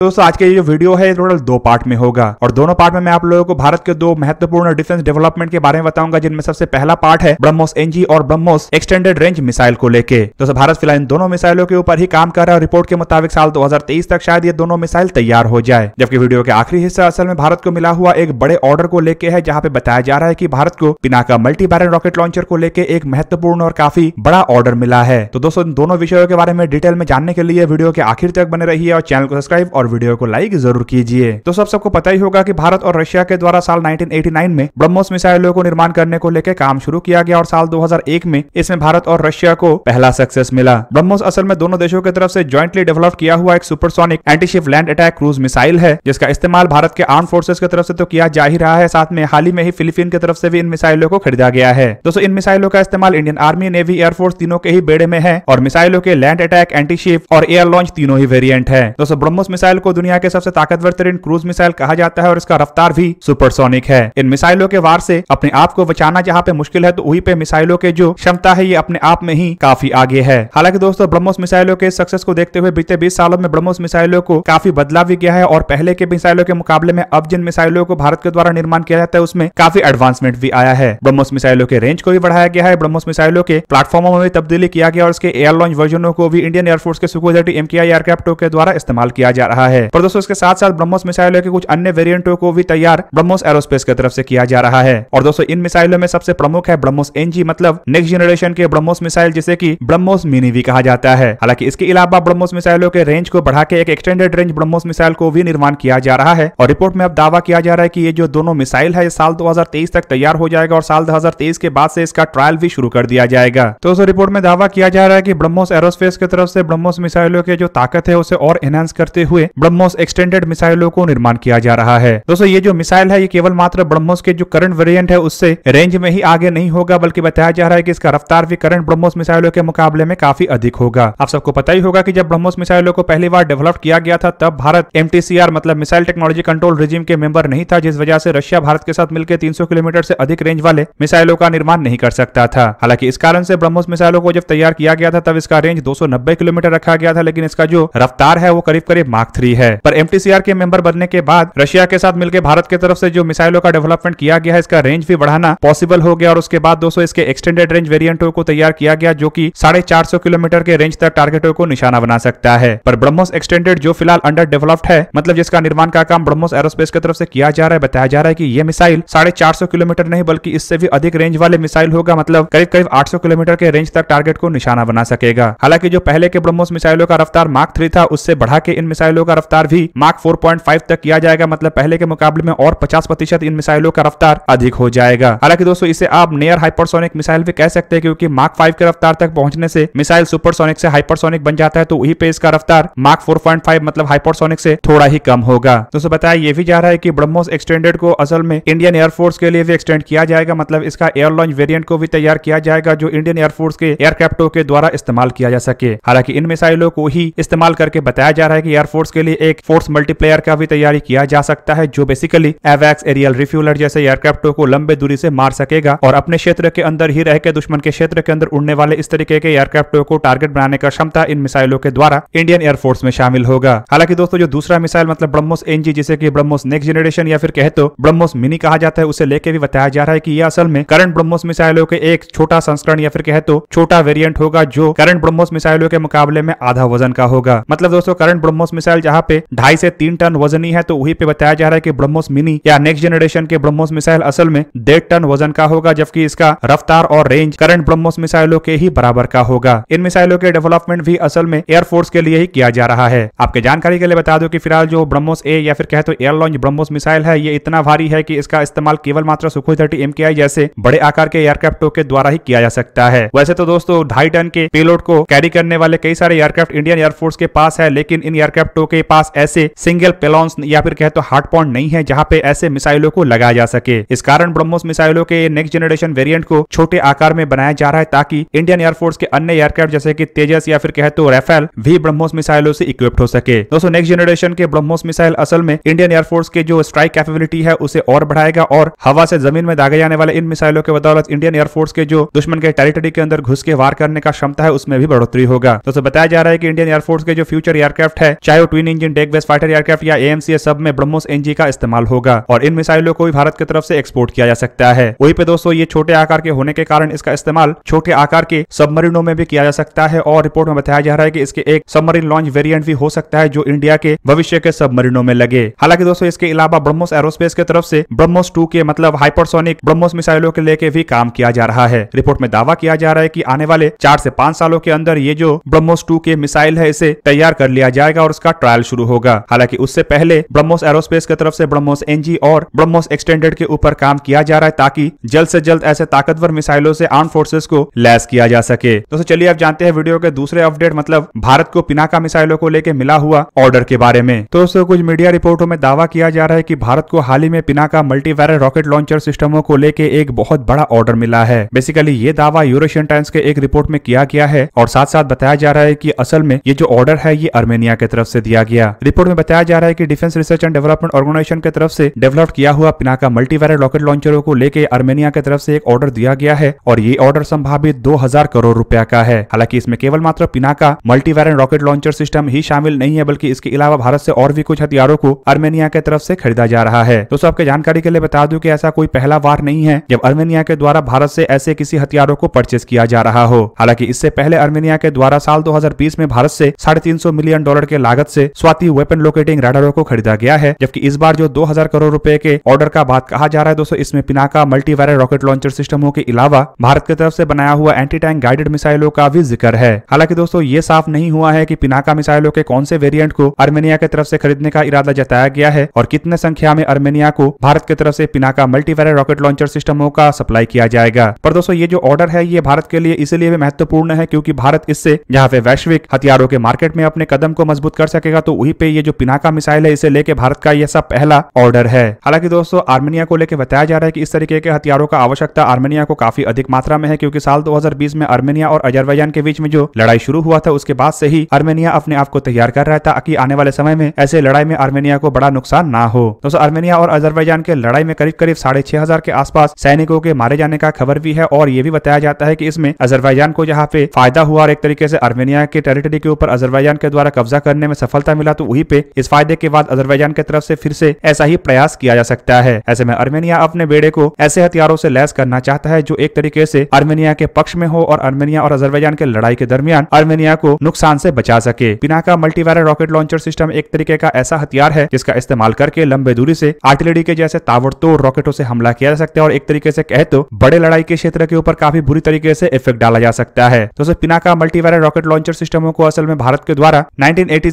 तो दोस्तों आज का ये जो वीडियो है टोटल दो पार्ट में होगा और दोनों पार्ट में मैं आप लोगों को भारत के दो महत्वपूर्ण डिफेंस डेवलपमेंट के बारे में बताऊंगा जिनमें सबसे पहला पार्ट है ब्रह्मोस एनजी और ब्रह्मोस एक्सटेंडेड रेंज मिसाइल को लेके दोस्तों भारत फिलहाल इन दोनों मिसाइलों के ऊपर ही काम कर रहा है रिपोर्ट के मुताबिक साल दो तक शायद ये दोनों मिसाइल तैयार हो जाए जबकि वीडियो के आखिरी हिस्सा असल में भारत को मिला हुआ एक बड़े ऑर्डर को लेकर है जहाँ पे बताया जा रहा है की भारत को का मल्टी बैरन रॉकेट लॉन्चर को लेकर एक महत्वपूर्ण और काफी बड़ा ऑर्डर मिला है तो दोस्तों इन दोनों विषयों के बारे में डिटेल में जानने के लिए वीडियो के आखिर तक बने रही है और चैनल को सब्सक्राइब और और वीडियो को लाइक जरूर कीजिए दोस्तों सब सबको पता ही होगा कि भारत और रशिया के द्वारा साल 1989 में ब्रह्मोस मिसाइलों को निर्माण करने को लेकर काम शुरू किया गया और साल 2001 में इसमें भारत और रशिया को पहला सक्सेस मिला ब्रह्मोस असल में दोनों देशों की तरफ ऐसी ज्वाइंटली डेवलप किया हुआ एक supersonic antiship land attack cruise missile है जिसका इस्तेमाल भारत के आर्म फोर्सेज की तरफ से तो किया जा ही रहा है साथ में हाल ही में ही फिलीपीन की तरफ से भी इन मिसाइलों को खरीदा गया है दोस्तों इन मिसाइलों का इस्तेमाल इंडियन आर्मी नेवी एयरफोर्स तीनों के ही बेड़े में है और मिसाइलों के लैंड अटैक एंटीशिप और एयर लॉन्च तीनों ही वेरियंट है दोस्तों ब्रह्मोस मिसाइल मिसाइल को दुनिया के सबसे ताकतवर तरीन क्रूज मिसाइल कहा जाता है और इसका रफ्तार भी सुपरसोनिक है इन मिसाइलों के वार से अपने आप को बचाना जहाँ पे मुश्किल है तो वही पे मिसाइलों के जो क्षमता है ये अपने आप में ही काफी आगे है हालांकि दोस्तों ब्रह्मोस मिसाइलों के सक्सेस को देखते हुए बीते बीस सालों में ब्रह्मोस मिसाइलों को काफी बदलाव भी गया है और पहले के मिसाइलों के मुकाबले में अब जिन मिसाइलों को भारत के द्वारा निर्माण किया जाता है उसमें काफी एडवांसमेंट भी आया है ब्रह्मोस मिसाइलों के रेंज को भी बढ़ाया गया है ब्रह्मोस मिसाइलों के प्लेटफॉर्मों में तब्दीली किया गया और उसके एयर लॉन्च वर्जनों को भी इंडियन एयरफोर्स के सुकोजी एम के एयरक्राफ्टों के द्वारा इस्तेमाल किया जा रहा है रहा है पर दोस्तों इसके साथ साथ ब्रह्मोस मिसाइलों के कुछ अन्य वेरियंटों को भी तैयार ब्रह्मोस एरोस्पेस की तरफ से किया जा रहा है और दोस्तों इन मिसाइलों में सबसे प्रमुख है ब्रह्मोस एनजी मतलब नेक्स्ट जनरेशन के ब्रह्मोस मिसाइल जिसे की ब्रह्मोस मिनी भी कहा जाता है हालांकि इसके अलावा ब्रह्मोस मिसाइलों के रेंज को बढ़ा के एक एक्सटेंडेड रेंज ब्रह्मोस मिसाइल को भी निर्माण किया जा रहा है और रिपोर्ट में अब दावा किया जा रहा है कि ये जो दोनों मिसाइल है साल 2023 तक तैयार हो जाएगा और साल 2023 के बाद से इसका ट्रायल भी शुरू कर दिया जाएगा तो दोस्तों रिपोर्ट में दावा किया जा रहा है कि ब्रह्मोस एरोस्पेस की तरफ से ब्रह्मोस मिसाइलों के जो ताकत है उसे और एनहांस करते हुए ब्रह्मोस एक्सटेंडेड मिसाइलों को निर्माण किया जा रहा है दोस्तों ये जो मिसाइल है ये केवल मात्र ब्रह्मोस के जो करंट वेरियंट है उससे रेंज में ही आगे नहीं होगा बल्कि बताया जा रहा है की इसका रफ्तार भी करंट ब्रह्मोस मिसाइलों के मुकाबले में काफी अधिक होगा आप सबको पता ही होगा की जब ब्रह्मोस मिसाइलों को पहली बार डेवलप किया गया था तब भारत एम मतलब मिसाइल टेक्नोलॉजी कंट्रोल रिजिम के मेंबर नहीं था जिस वजह से रशिया भारत के साथ मिलकर 300 किलोमीटर से अधिक रेंज वाले मिसाइलों का निर्माण नहीं कर सकता था हालांकि इस कारण से ब्रह्मोस मिसाइलों को जब तैयार किया गया था तब इसका रेंज 290 किलोमीटर रखा गया था लेकिन इसका जो रफ्तार है वो करीब करीब मार्क थ्री दी है पर एम के मेंबर बनने के बाद रशिया के साथ मिलकर भारत की तरफ से जो मिसाइलों का डेवलपमेंट किया गया है इसका रेंज भी बढ़ाना पॉसिबल हो गया और उसके बाद दोस्तों इसके एक्सटेंडेड रेंज वेरियंटो को तैयार किया गया जो की साढ़े किलोमीटर के रेंज तक टारगेटों को निशाना बना सकता है पर ब्रह्मोस एक्सटेंडेड जो फिलहाल अंडर डेवलप्ड है मतलब जिसका निर्माण का काम ब्रह्मोस एरोस्पेस की तरफ से किया जा रहा है बताया जा रहा है की यह मिसाइल साढ़े किलोमीटर नहीं बल्कि इससे भी अधिक रेंज वाले मिसाइल होगा मतलब करीब करीब 800 किलोमीटर के रेंज तक टारगेट को निशाना बना सकेगा हालांकि जो पहले के ब्रह्मोस मिसाइलों का रफ्तार मार्क थ्री था उससे बढ़ा के इन मिसाइलों का रफ्तार भी मार्क 4.5 तक किया जाएगा मतलब पहले के मुकाबले में और 50 प्रतिशत इन मिसाइलों का रफ्तार अधिक हो जाएगा हालांकि दोस्तों इसे आप नियर हाइपरसोनिक मिसाइल भी कह सकते हैं क्योंकि मार्क फाइव के रफ्तार तक पहुंचने से मिसाइल सुपरसोनिक से हाइपरसोनिक बन जाता है तो वही पे इसका रफ्तार मार्क फोर मतलब हाइपरसोनिक से थोड़ा ही कम होगा दोस्तों बताया ये भी जा रहा है की ब्रह्मोस एक्सटेंडेड को असल में इंडियन एयरफोर्स के लिए भी एक्सटेंड किया जाएगा मतलब इसका एयर लॉन्च वेरियंट को भी तैयार किया जाएगा जो इंडियन एयरफोर्स के एयरक्राफ्टों के द्वारा इस्तेमाल किया जा सके हालांकि इन मिसाइलों को ही इस्तेमाल करके बताया जा रहा है की एयरफोर्स के लिए एक फोर्स मल्टीप्लेयर का भी तैयारी किया जा सकता है जो बेसिकली एवैक्स एरियल रिफ्यूलर जैसे एयरक्राफ्टों को लंबे दूरी से मार सकेगा और अपने क्षेत्र के अंदर ही रह के दुश्मन के क्षेत्र के अंदर उड़ने वाले इस तरीके के एयरक्राफ्टों को टारगेट बनाने का क्षमता इन मिसाइलों के द्वारा इंडियन एयरफोर्स में शामिल होगा हालांकि दोस्तों जो दूसरा मिसाइल मतलब ब्रह्मोस एनजी जिसे की ब्रह्मोस नेक्स्ट जनरेशन या फिर कहे तो ब्रह्मोस मिनी कहा जाता है उसे लेके भी बताया जा रहा है की यह असल में करंट ब्रह्मोस मिसाइलों के एक छोटा संस्करण या फिर कहे तो छोटा वेरियंट होगा जो करंट ब्रह्मोस मिसाइलों के मुकाबले में आधा वजन का होगा मतलब दोस्तों करंट ब्रह्मोस मिसाइल जहां पे ढाई से तीन टन वजनी है तो वहीं पे बताया जा रहा है कि ब्रह्मोस मिनी या नेक्स्ट जनरेशन के ब्रह्मोस मिसाइल असल में डेढ़ टन वजन का होगा जबकि इसका रफ्तार और रेंज करंट ब्रह्मोस मिसाइलों के ही बराबर का होगा इन मिसाइलों के डेवलपमेंट भी असल में एयरफोर्स के लिए ही किया जा रहा है आपके जानकारी के लिए बता दो की फिलहाल जो ब्रह्मोस ए या फिर कहे तो एयर लॉन्च ब्रह्मोस मिसाइल है ये इतना भारी है की इसका इस्तेमाल केवल मात्र सुखोई थर्टी एम जैसे बड़े आकार के एयरक्राफ्टों के द्वारा ही किया जा सकता है वैसे तो दोस्तों ढाई टन के पेलोड को कैरी करने वाले कई सारे एयरक्राफ्ट इंडियन एयरफोर्स के पास है लेकिन इन एयरक्राफ्टों के के पास ऐसे सिंगल पेलॉन्स या फिर कहते तो हार्ट पॉइंट नहीं है जहाँ पे ऐसे मिसाइलों को लगाया जा सके इस कारण ब्रह्मोस मिसाइलों के नेक्स्ट जनरेशन वेरियंट को छोटे आकार में बनाया जा रहा है ताकि इंडियन एयरफोर्स के अन्य एयरक्राफ्ट जैसे की तेजस या फिर कहते हो रेफेल भी ब्रह्मोस मिसाइलों से इक्विप्ड हो सके दोस्तों नेक्स्ट जनरेशन के ब्रह्मोस मिसाइल असल में इंडियन एयरफोर्स के जो स्ट्राइक कैपेबिलिटी है उसे और बढ़ाएगा और हवा से जमीन में दागे जाने वाले इन मिसाइलों के बदौलत इंडियन एयरफोर्स के जो दुश्मन के टेरिटरी के अंदर घुस के वार करने का क्षमता है उसमें भी बढ़ोतरी होगा दोस्तों बताया जा रहा है कि इंडियन एयरफोर्स के जो फ्यूचर एयरक्राफ्ट है चाहे वो twin twin engine deck base fighter aircraft या एम सब में ब्रह्मोस एनजी का इस्तेमाल होगा और इन मिसाइलों को भी भारत की तरफ से एक्सपोर्ट किया जा सकता है वही पे दोस्तों ये छोटे आकार के होने के कारण इसका इस्तेमाल छोटे आकार के सबमरीनों में भी किया जा सकता है और रिपोर्ट में बताया जा रहा है की इसके एक सबमरीन लॉन्च वेरियंट भी हो सकता है जो इंडिया के भविष्य के सबमरीनों में लगे हालांकि दोस्तों इसके अलावा ब्रह्मोस एरोस्पेस की तरफ से ब्रह्मोस टू के मतलब हाइपरसोनिक ब्रह्मोस मिसाइलों के लेके भी काम किया जा रहा है रिपोर्ट में दावा किया जा रहा है की आने वाले चार से पांच सालों के अंदर ये जो ब्रह्मोस टू के मिसाइल है इसे तैयार कर लिया जाएगा और उसका ट्रायल साल शुरू होगा हालांकि उससे पहले ब्रह्मोस एरोस्पेस की तरफ से ब्रह्मोस एनजी और ब्रह्मोस एक्सटेंडेड के ऊपर काम किया जा रहा है ताकि जल्द से जल्द ऐसे ताकतवर मिसाइलों से आर्म फोर्सेस को लैस किया जा सके दोस्तों चलिए आप जानते हैं वीडियो के दूसरे अपडेट मतलब भारत को पिनाका मिसाइलों को लेकर मिला हुआ ऑर्डर के बारे में दोस्तों कुछ मीडिया रिपोर्टों में दावा किया जा रहा है की भारत को हाल ही में पिनाका मल्टीवायर रॉकेट लॉन्चर सिस्टमों को लेकर एक बहुत बड़ा ऑर्डर मिला है बेसिकली ये दावा यूरोशियन टाइम्स के एक रिपोर्ट में किया गया है और साथ साथ बताया जा रहा है की असल में ये जो ऑर्डर है ये अर्मेनिया की तरफ से दिया गया रिपोर्ट में बताया जा रहा है की defence research and development organisation के तरफ से डेवलप किया हुआ पिनाका मल्टीवायर रॉकेट लॉन्चरों को लेकर आर्मेनिया के तरफ से एक ऑर्डर दिया गया है और ये ऑर्डर संभावित दो हजार करोड़ रुपया का है हालांकि इसमें केवल मात्र Pinaka multibarrel rocket launcher system ही शामिल नहीं है बल्कि इसके अलावा भारत से और भी कुछ हथियारों को आर्मेनिया के तरफ से खरीदा जा रहा है दोस्तों आपके जानकारी के लिए बता दूं कि ऐसा कोई पहला वार नहीं है जब आर्मेनिया के द्वारा भारत से ऐसे किसी हथियारों को परचेस किया जा रहा हो हालांकि इससे पहले आर्मेनिया के द्वारा साल 2020 में भारत से साढ़े मिलियन डॉलर के लागत से स्वाति वेपन लोकेटिंग राडारों को खरीदा गया है जबकि इस बार जो 2000 करोड़ रुपए के ऑर्डर का बात कहा जा रहा है दोस्तों इसमें पिनाका मल्टीवायर रॉकेट लॉन्चर सिस्टमों के अलावा भारत की तरफ से बनाया हुआ एंटी टैंक गाइडेड मिसाइलों का भी जिक्र है हालांकि दोस्तों ये साफ नहीं हुआ है की पिनाका मिसाइलों के कौन से वेरियंट को अर्मेनिया की तरफ से खरीदने का इरादा जताया गया है और कितने संख्या में अर्मेनिया को भारत की तरफ से पिनाका मल्टीवायर रॉकेट लॉन्चर सिस्टमों का सप्लाई किया जाएगा पर दोस्तों ये जो ऑर्डर है ये भारत के लिए इसलिए भी महत्वपूर्ण है क्योंकि भारत इससे जहाँ पे वैश्विक हथियारों के मार्केट में अपने कदम को मजबूत कर सकेगा तो वहीं पे ये जो पिनाका मिसाइल है इसे लेके भारत का यह सब पहला ऑर्डर है हालांकि दोस्तों आर्मेनिया को लेकर बताया जा रहा है कि इस तरीके के हथियारों का आवश्यकता आर्मेनिया को काफी अधिक मात्रा में है क्योंकि साल 2020 में आर्मेनिया और अजरबैजान के बीच में जो लड़ाई शुरू हुआ था उसके बाद से ही आर्मेनिया अपने आप को तैयार कर रहा था ताकि आने वाले समय में ऐसे लड़ाई में आर्मेनिया को बड़ा नुकसान ना हो दोस्तों आर्मेनिया और अजरबैजान के लड़ाई में करीब करीब साढ़े छह हजार के आसपास सैनिकों के मारे जाने का खबर भी है और ये भी बताया जाता है की इसमें अजरबैजान को यहाँ पे फायदा हुआ और एक तरीके से आर्मेनिया के टेरिटरी के ऊपर अजरबैजान के द्वारा कब्जा करने में सफलता मिला तो वही पे इस फायदे के बाद अजरबैजान की तरफ ऐसी फिर से ऐसा ही प्रयास किया जा सकता है ऐसे में अर्मेनिया अपने बेड़े को ऐसे हथियारों ऐसी लैस करना चाहता है जो एक तरीके ऐसी अर्मेनिया के पक्ष में हो और अर्मेनिया और अजरबैजान के लड़ाई के दरमियान अर्मेनिया को नुकसान ऐसी बचा सके Pinaka multibarrel rocket launcher system एक तरीके का ऐसा हथियार है जिसका इस्तेमाल करके लंबे दूरी से आर्टिलरी के जैसे ताबड़तोड़ रॉकेटों से हमला किया जा सकता है और एक तरीके से कहे तो बड़े लड़ाई के क्षेत्र के ऊपर काफी बुरी तरीके से इफेक्ट डाला जा सकता है तो पिनाका मल्टीवायर रॉकेट लॉन्चर सिस्टमों को असल में भारत के द्वारा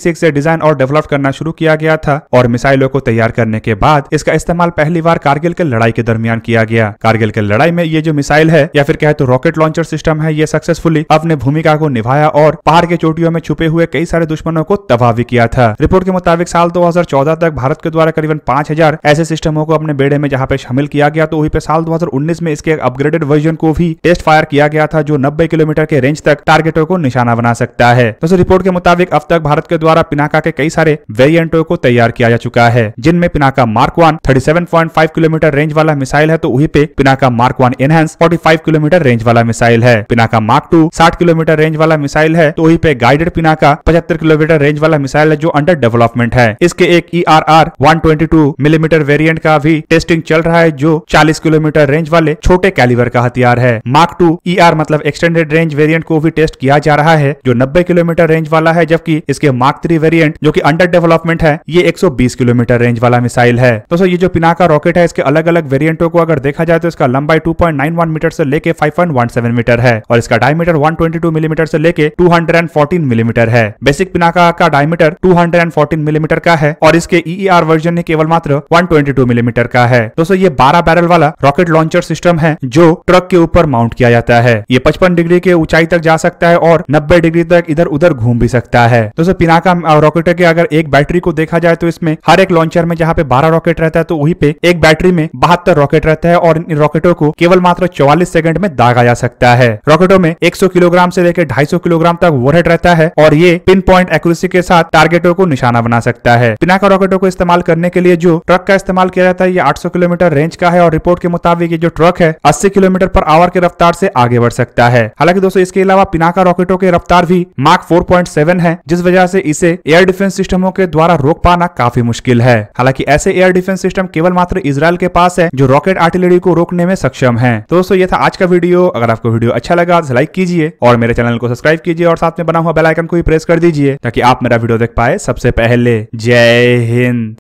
से डिजाइन और डेवलप करना शुरू किया गया था और मिसाइलों को तैयार करने के बाद इसका इस्तेमाल पहली बार कारगिल के लड़ाई के दरमियान किया गया कारगिल के लड़ाई में ये जो मिसाइल है या फिर कहे तो रॉकेट लॉन्चर सिस्टम है ये सक्सेसफुली अपने भूमिका को निभाया और पहाड़ के चोटियों में छुपे हुए कई सारे दुश्मनों को तबाह भी किया था रिपोर्ट के मुताबिक साल दो तक भारत के द्वारा करीबन पांच ऐसे सिस्टमों को अपने बेड़े में जहाँ पे शामिल किया गया तो वही पे साल दो में इसके अपग्रेडेड वर्जन को भी टेस्ट फायर किया गया था जो नब्बे किलोमीटर के रेंज तक टारगेटों को निशाना बना सकता है दोस्तों रिपोर्ट के मुताबिक अब तक भारत के द्वारा पिना पिनाका के कई सारे वेरियंटो को तैयार किया जा चुका है जिनमें Pinaka mark one five kilometre range वाला मिसाइल है तो वही पे Pinaka mark one enhanced five kilometre range वाला मिसाइल है पिनाका मार्क टू साठ किलोमीटर रेंज वाला मिसाइल है तो वही पे गाइडेड पिनाका पचहत्तर किलोमीटर रेंज वाला मिसाइल है जो अंडर डेवलपमेंट है इसके एक E R R one twenty two millimetre variant का भी टेस्टिंग चल रहा है जो चालीस किलोमीटर रेंज वाले छोटे कैलिवर का हथियार है mark two E e R मतलब एक्सटेंडेड रेंज वेरियंट को भी टेस्ट किया जा रहा है जो नब्बे किलोमीटर रेंज वाला है जबकि इसके मार्क थ्री वेरियंट वेरिएंट जो कि अंडर डेवलपमेंट है ये 120 किलोमीटर रेंज वाला मिसाइल है दोस्तों ये जो पिनाका रॉकेट है इसके अलग अलग वेरिएंटों को अगर देखा जाए तो इसका लंबाई 2.91 मीटर से लेके 5.17 मीटर है और इसका डायमीटर 122 मिलीमीटर से लेके 214 मिलीमीटर है बेसिक पिनाका का डायमीटर 214 मिलीमीटर का है और इसके ई वर्जन ने केवल मात्र वन मिलीमीटर का है दोस्तों ये बारह बैरल वाला रॉकेट लॉन्चर सिस्टम है जो ट्रक के ऊपर माउंट किया जाता है ये पचपन डिग्री के ऊंचाई तक जा सकता है और नब्बे डिग्री तक इधर उधर घूम भी सकता है दोस्तों पिनाका रॉकेटर के अगर एक बैटरी को देखा जाए तो इसमें हर एक लॉन्चर में जहाँ पे बारह रॉकेट रहता है तो वही पे एक बैटरी में बहत्तर रॉकेट रहता है और इन रॉकेटों को केवल मात्र चौवालीस सेकंड में दागा जा सकता है रॉकेटों में एक किलोग्राम से लेकर ढाई किलोग्राम तक वोरेट रहता है और ये पिन पॉइंट एक्यूरेसी के साथ टारगेटों को निशाना बना सकता है पिनाका रॉकेटों को इस्तेमाल करने के लिए जो ट्रक का इस्तेमाल किया जाता है ये 800 किलोमीटर रेंज का है और रिपोर्ट के मुताबिक ये जो ट्रक है 80 किलोमीटर पर आवर के रफ्तार से आगे बढ़ सकता है हालांकि दोस्तों इसके अलावा पिनाका रॉकेटों की रफ्तार भी मार्क 4.7 है जिस वजह से इसे एयर एयर डिफेंस सिस्टमों के द्वारा रोक पाना काफी मुश्किल है हालांकि ऐसे एयर डिफेंस सिस्टम केवल मात्र इसराइल के पास है जो रॉकेट आर्टिलरी को रोकने में सक्षम है तो दोस्तों ये था आज का वीडियो अगर आपको वीडियो अच्छा लगा तो लाइक कीजिए और मेरे चैनल को सब्सक्राइब कीजिए और साथ में बना हुआ बेलाइकन को भी प्रेस कर दीजिए ताकि आप मेरा वीडियो देख पाए सबसे पहले जय हिंद